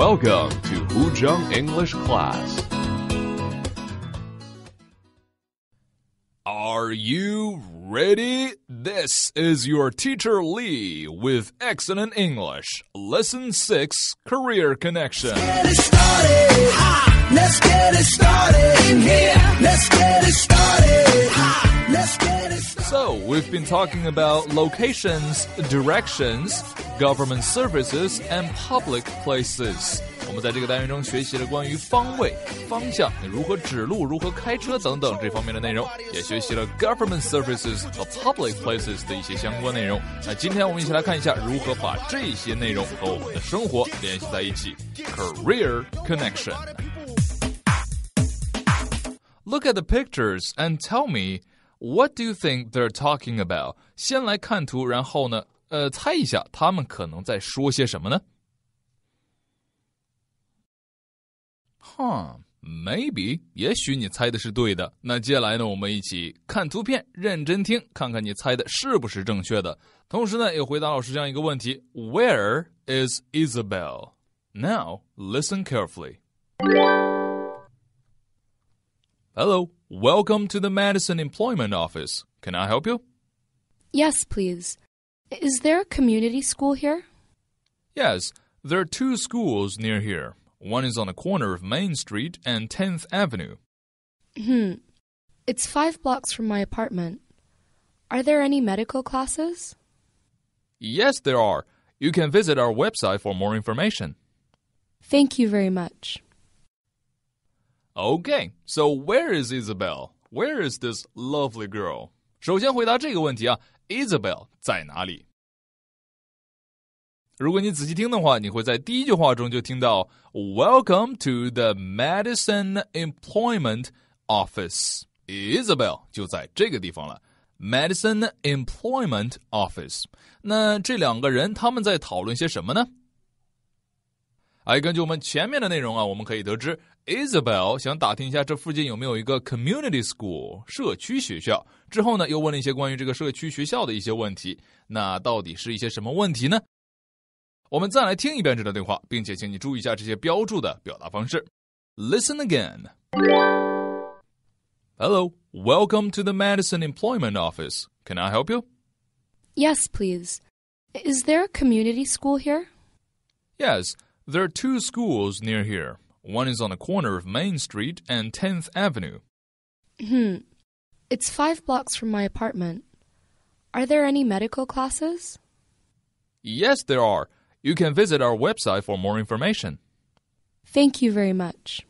Welcome to Hoojung English class. Are you ready? This is your teacher Lee with excellent English. Lesson 6 Career Connection. Let's get it started. Let's get it started in here. Let's get it started. Let's get it started. So, we've been talking about locations, directions, government services and public places. 我们在这个单元中学习了关于方位、方向、如何指路、如何开车等等这方面的内容，也学习了 government services 和 public places 的一些相关内容。那今天我们一起来看一下如何把这些内容和我们的生活联系在一起。Career connection. Look at the pictures and tell me. What do you think they're talking about. 先来看图，然后呢？呃，猜一下他们可能在说些什么呢？Huh, maybe，也许你猜的是对的。那接下来呢，我们一起看图片，认真听，看看你猜的是不是正确的。同时呢，也回答老师这样一个问题：Where is Isabel? Now listen carefully. Hello, welcome to the Madison Employment Office. Can I help you? Yes, please. Is there a community school here? Yes, there are two schools near here. One is on the corner of Main Street and 10th Avenue. Hmm. It's five blocks from my apartment. Are there any medical classes? Yes, there are. You can visit our website for more information. Thank you very much. Okay, so where is Isabel? Where is this lovely girl? 首先回答这个问题啊 Isabel 在哪里？如果你仔细听的话，你会在第一句话中就听到 “Welcome to the Medicine Employment Office”。Isabel 就在这个地方了。Medicine Employment Office。那这两个人他们在讨论些什么呢？哎，根据我们前面的内容啊，我们可以得知。Isabel 想打听一下这附近有没有一个 community school 社区学校。之后呢，又问了一些关于这个社区学校的一些问题。那到底是一些什么问题呢？我们再来听一遍这段对话，并且请你注意一下这些标注的表达方式。Listen again. Hello, welcome to the Madison Employment Office. Can I help you? Yes, please. Is there a community school here? Yes, there are two schools near here. One is on the corner of Main Street and 10th Avenue. Hmm. It's five blocks from my apartment. Are there any medical classes? Yes, there are. You can visit our website for more information. Thank you very much.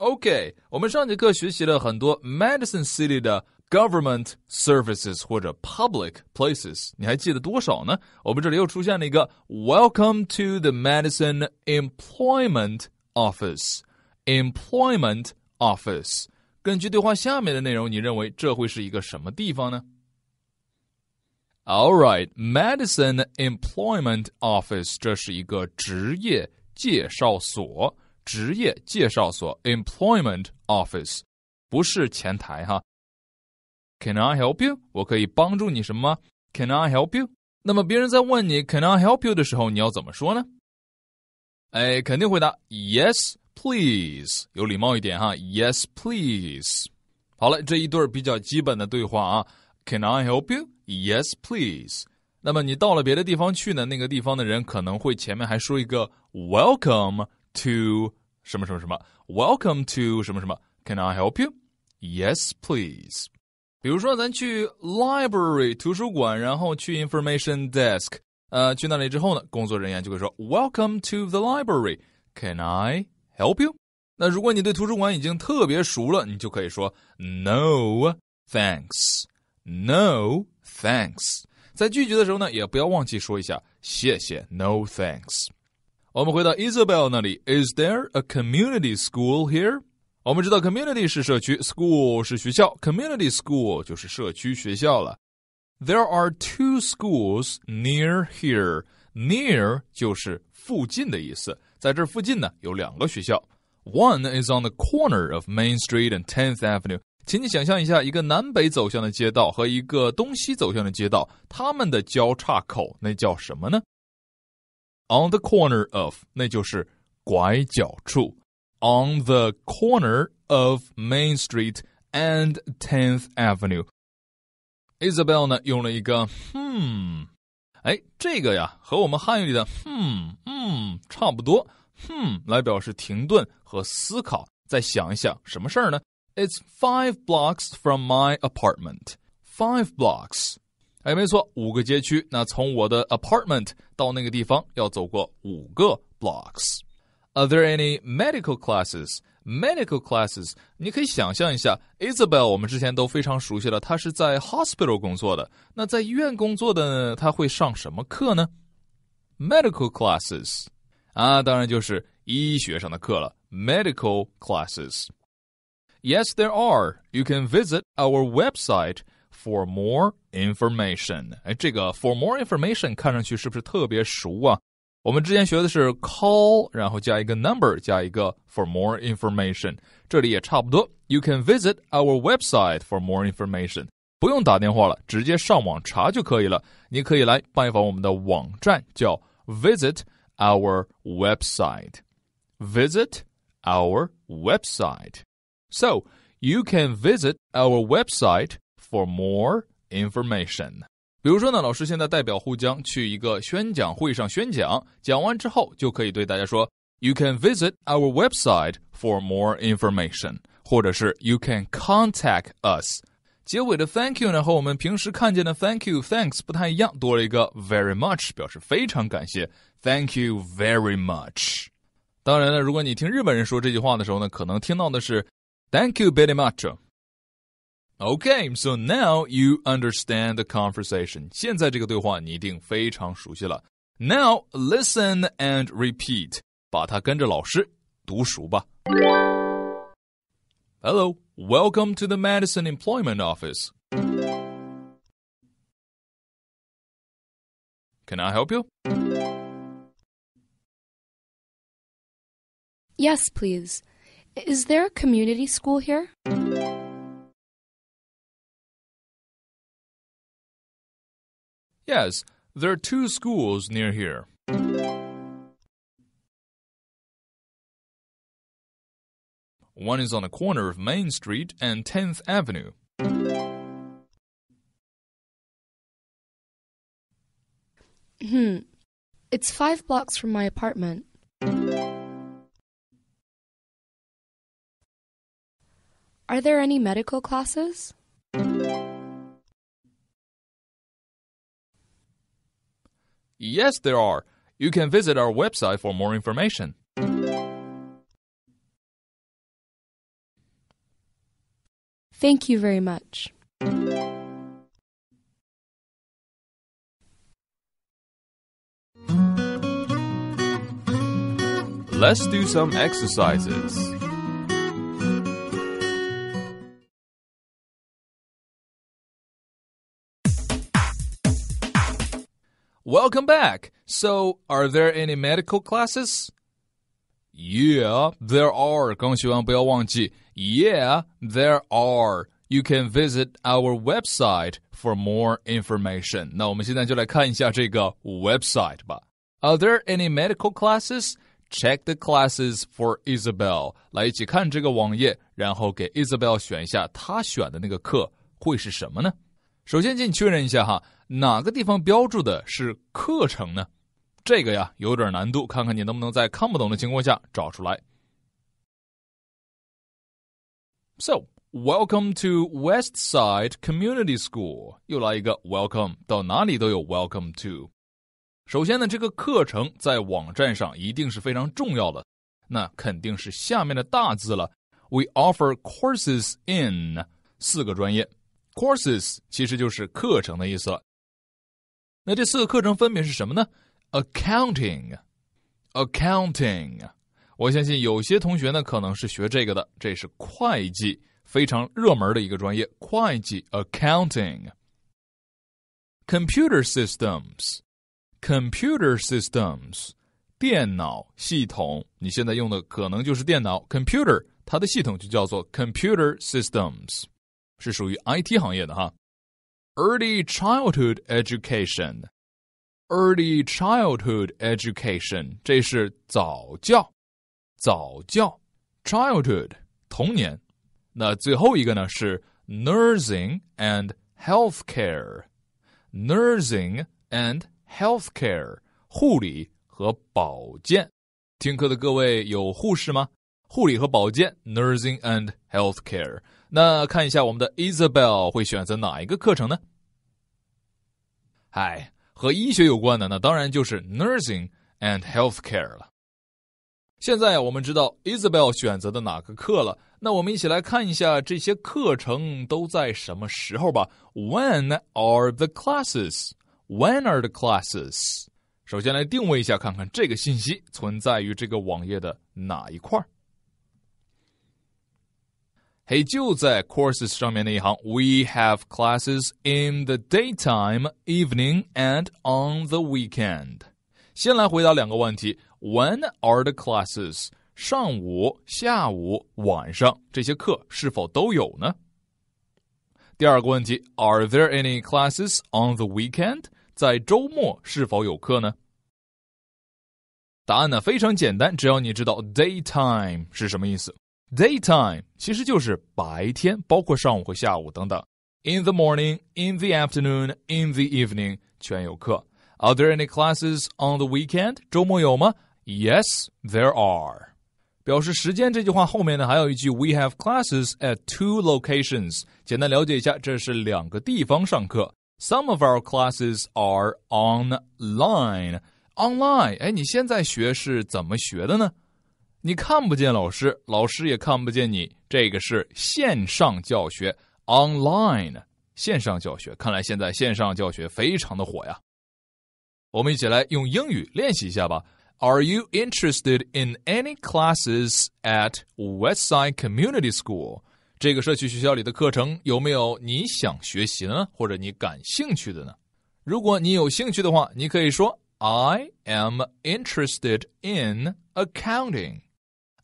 OK，我们上节课学习了很多 Madison City 的 government services 或者 public places，你还记得多少呢？我们这里又出现了一个 Welcome to the Madison Employment office, employment 根据对话下面的内容，你认为这会是一个什么地方呢？All right, Madison Employment Office，这是一个职业介绍所，职业介绍所 Employment Office，不是前台哈。Can I help you？我可以帮助你什么？Can I help you？那么别人在问你 Can I help you 的时候，你要怎么说呢？哎，肯定回答 Yes please，有礼貌一点哈，Yes please。好了，这一对比较基本的对话啊，Can I help you? Yes please。那么你到了别的地方去呢，那个地方的人可能会前面还说一个 Welcome to 什么什么什么，Welcome to 什么什么，Can I help you? Yes please。比如说，咱去 library 图书馆，然后去 information desk 呃，去那里之后呢，工作人员就会说，Welcome to the library. Can I help you?” 那如果你对图书馆已经特别熟了，你就可以说 thanks. No, thanks.” 在拒绝的时候呢，也不要忘记说一下“谢谢 ”，No thanks。我们回到 Isabel 那里，Is there a community school here？我们知道 community 是社区，school 是学校，community school 就是社区学校了。there are two schools near here. Near 就是附近的意思，在这附近呢有两个学校。One is on the corner of Main Street and 10th Avenue. 请你想象一下一个南北走向的街道和一个东西走向的街道，它们的交叉口那叫什么呢？On the corner of 那就是拐角处。On the corner of Main Street and 10th Avenue Isabel 呢用了一个嗯，哎，这个呀和我们汉语里的嗯嗯差不多，嗯来表示停顿和思考，再想一想什么事儿呢？It's five blocks from my apartment. Five blocks. 哎，没错，五个街区。那从我的 apartment 到那个地方要走过五个 blocks。Are there any medical classes? medical classes。你可以想象一下，Isabel 我们之前都非常熟悉了，她是在 hospital 工作的。那在医院工作的呢，她会上什么课呢？medical classes 啊，当然就是医学上的课了，medical classes。Yes, there are. You can visit our website for more information. 哎，这个 for more information 看上去是不是特别熟啊？我们之前学的是 call，然后加一个 number，加一个 for more information，这里也差不多。You can visit our website for more information，不用打电话了，直接上网查就可以了。你可以来拜访我们的网站，叫 visit our website，visit our website。So you can visit our website for more information. 比如说呢，老师现在代表沪江去一个宣讲会上宣讲，讲完之后就可以对大家说，You can visit our website for more information，或者是 You can contact us。结尾的 Thank you 呢和我们平时看见的 Thank you、Thanks 不太一样，多了一个 Very much，表示非常感谢。Thank you very much。当然了，如果你听日本人说这句话的时候呢，可能听到的是 Thank you very much。Okay, so now you understand the conversation. 现在这个对话你一定非常熟悉了。Now listen and repeat. Hello, welcome to the Madison Employment Office. Can I help you? Yes, please. Is there a community school here? Yes, there are two schools near here. One is on the corner of Main Street and 10th Avenue. Hmm. It's five blocks from my apartment. Are there any medical classes? Yes, there are. You can visit our website for more information. Thank you very much. Let's do some exercises. Welcome back. So, are there any medical classes? Yeah, there are. 恭喜王不要忘记. Yeah, there are. You can visit our website for more information. 那我们现在就来看一下这个 website Are there any medical classes? Check the classes for Isabel. 来一起看这个网页，然后给 Isabel 选一下她选的那个课会是什么呢？首先，请确认一下哈，哪个地方标注的是课程呢？这个呀有点难度，看看你能不能在看不懂的情况下找出来。So welcome to Westside Community School，又来一个 welcome，到哪里都有 welcome to。首先呢，这个课程在网站上一定是非常重要的，那肯定是下面的大字了。We offer courses in 四个专业，courses 其实就是课程的意思。了。那这四个课程分别是什么呢？Accounting，Accounting，我相信有些同学呢可能是学这个的，这是会计，非常热门的一个专业，会计，Accounting。Computer systems，Computer systems，电脑系统，你现在用的可能就是电脑，Computer，它的系统就叫做 Computer systems，是属于 IT 行业的哈。Early childhood education, early childhood education，这是早教，早教，childhood 童年。那最后一个呢是 nursing and healthcare, nursing and healthcare 护理和保健。听课的各位有护士吗？护理和保健，nursing and healthcare。那看一下我们的 Isabel 会选择哪一个课程呢？哎，和医学有关的，那当然就是 Nursing and Healthcare 了。现在我们知道 Isabel 选择的哪个课了，那我们一起来看一下这些课程都在什么时候吧。When are the classes? When are the classes? 首先来定位一下，看看这个信息存在于这个网页的哪一块儿。嘿，就在 courses 上面那一行，We have classes in the daytime, evening, and on the weekend。先来回答两个问题：When are the classes？上午、下午、晚上这些课是否都有呢？第二个问题：Are there any classes on the weekend？在周末是否有课呢？答案呢非常简单，只要你知道 daytime 是什么意思。Daytime 其实就是白天，包括上午和下午等等。In the morning, in the afternoon, in the evening，全有课。Are there any classes on the weekend？周末有吗？Yes, there are。表示时间这句话后面呢，还有一句 We have classes at two locations。简单了解一下，这是两个地方上课。Some of our classes are online. Online，哎，你现在学是怎么学的呢？你看不见老师，老师也看不见你。这个是线上教学 （online） 线上教学。看来现在线上教学非常的火呀。我们一起来用英语练习一下吧。Are you interested in any classes at Westside Community School？这个社区学校里的课程有没有你想学习呢？或者你感兴趣的呢？如果你有兴趣的话，你可以说：“I am interested in accounting。”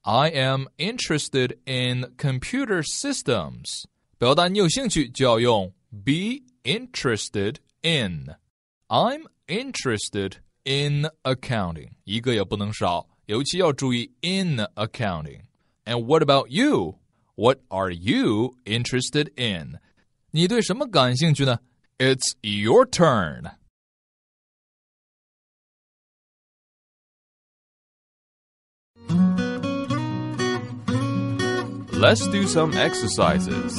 I am interested in computer systems. 表达你有兴趣就要用 be interested in. i am interested in accounting. 一个也不能少，尤其要注意 in accounting. And what about you? What are you interested in? 你对什么感兴趣呢？It's your turn. Let's do some exercises.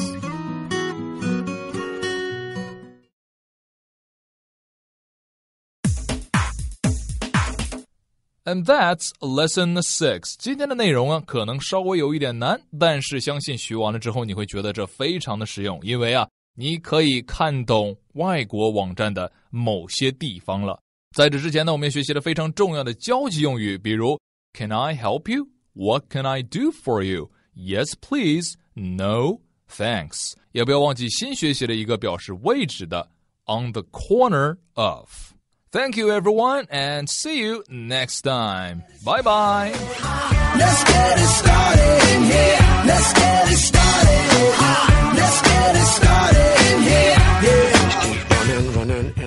And that's lesson six。今天的内容啊，可能稍微有一点难，但是相信学完了之后，你会觉得这非常的实用，因为啊，你可以看懂外国网站的某些地方了。在这之前呢，我们也学习了非常重要的交际用语，比如 “Can I help you?” “What can I do for you?” yes please, no thanks。也不要忘记新学习的一个表示位置的 on the corner of. Thank you everyone and see you next time. Bye bye. Let's get it started in here. Let's get it started. Let's get it started in here. Yeah.